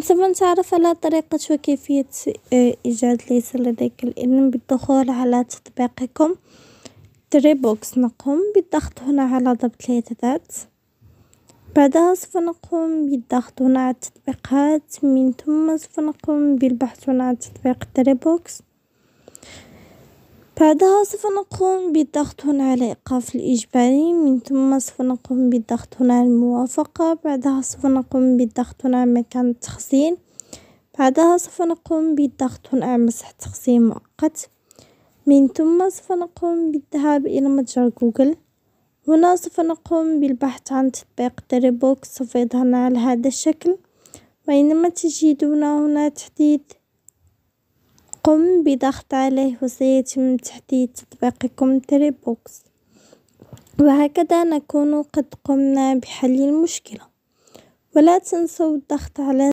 سوف نتعرف على طريقة وكيفية آه، إيجاد ليس لديك الإذن بالدخول على تطبيقكم تري بوكس نقوم بالضغط هنا على ضبط الإعدادات بعدها سوف نقوم بالضغط هنا على التطبيقات من ثم سوف نقوم بالبحث هنا عن تطبيق تري بوكس بعدها سوف نقوم بالضغط هنا على إيقاف الإجباري من ثم سوف نقوم بالضغط هنا على الموافقة بعدها سوف نقوم بالضغط هنا على مكان التخزين بعدها سوف نقوم بالضغط هنا على مسح تخزين مؤقت من ثم سوف نقوم بالذهاب إلى متجر جوجل هنا سوف نقوم بالبحث عن تطبيق دريبوكس سوف يظهرنا على هذا الشكل وإنما تجدون هنا تحديد قم بضغط عليه وسيتم تحديد تطبيقكم تري بوكس وهكذا نكون قد قمنا بحل المشكلة ولا تنسوا الضغط على